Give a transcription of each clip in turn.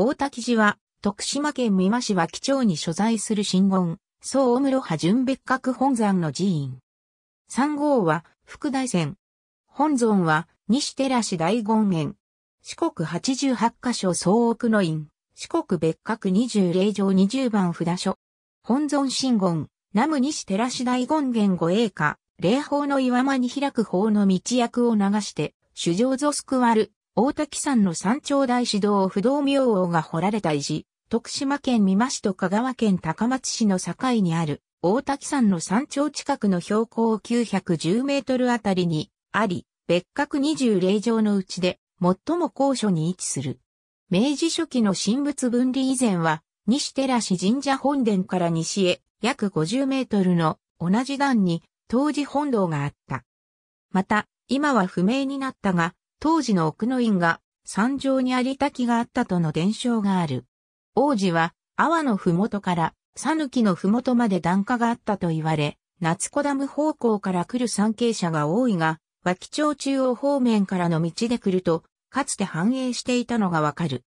大滝寺は、徳島県美馬市は基町に所在する神言、総大室派純別格本山の寺院。三号は、副大山。本尊は、西寺市大権現。四国八十八箇所総奥の院。四国別格二十0条二十番札所。本尊神言、南無西寺市大権現護栄華、霊法の岩間に開く法の道役を流して、主上ぞすくわる、大滝山の山頂大師道不動明王が掘られた石、徳島県美馬市と香川県高松市の境にある、大滝山の山頂近くの標高910メートルあたりに、あり、別格20霊場のうちで、最も高所に位置する。明治初期の神仏分離以前は、西寺市神社本殿から西へ約50メートルの同じ段に当時本堂があった。また、今は不明になったが、当時の奥の院が山上に有木があったとの伝承がある。王子は、阿波のふもとから、讃岐のふもとまで段下があったと言われ、夏子ダム方向から来る参詣者が多いが、脇町中央方面からの道で来ると、かつて繁栄していたのがわかる。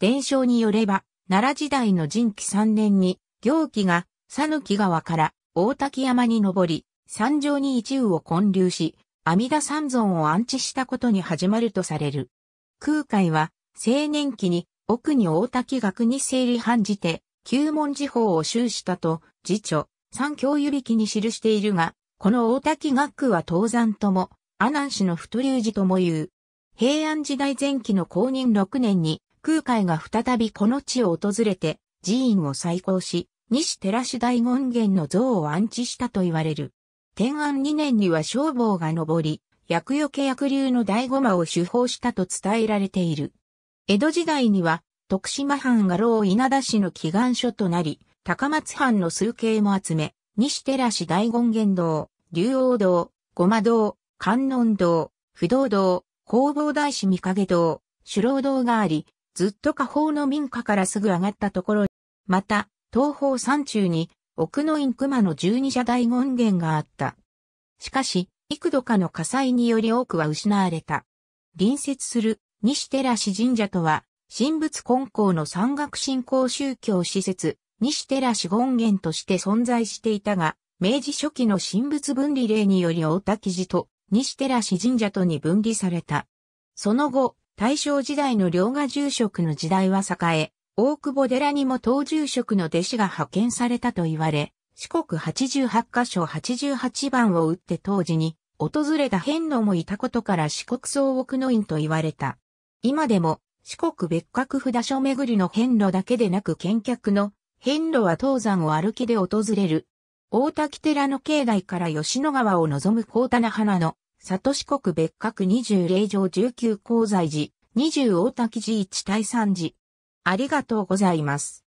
伝承によれば、奈良時代の人紀3年に、行基が、讃岐川から大滝山に登り、山上に一部を建立し、阿弥陀三尊を安置したことに始まるとされる。空海は、青年期に、奥に大滝学に整理反じて、旧門寺法を修したと、辞書、三教指記に記しているが、この大滝学は東山とも、阿南市の太龍寺とも言う。平安時代前期の公認6年に、空海が再びこの地を訪れて、寺院を再興し、西寺市大権現の像を安置したと言われる。天安2年には消防が上り、薬除け薬流の大醐魔を手法したと伝えられている。江戸時代には、徳島藩画廊稲田市の祈願所となり、高松藩の数形も集め、西寺市大権現堂、竜王堂、ごま堂、観音堂、不動堂、弘法大師御影堂、首老堂があり、ずっと下方の民家からすぐ上がったところまた、東方山中に奥の院熊の十二社大権現があった。しかし、幾度かの火災により多くは失われた。隣接する西寺市神社とは、神仏根校の山岳信仰宗教施設、西寺市権現として存在していたが、明治初期の神仏分離令により大滝寺と西寺市神社とに分離された。その後、大正時代の両賀住職の時代は栄え、大久保寺にも当住職の弟子が派遣されたと言われ、四国八十八箇所八十八番を打って当時に、訪れた変野もいたことから四国総奥の院と言われた。今でも、四国別格札所巡りの変路だけでなく見客の変路は東山を歩きで訪れる。大滝寺の境内から吉野川を望む高田那花の里四国別格二十霊場十九鉱材寺二十大滝寺一対三寺ありがとうございます。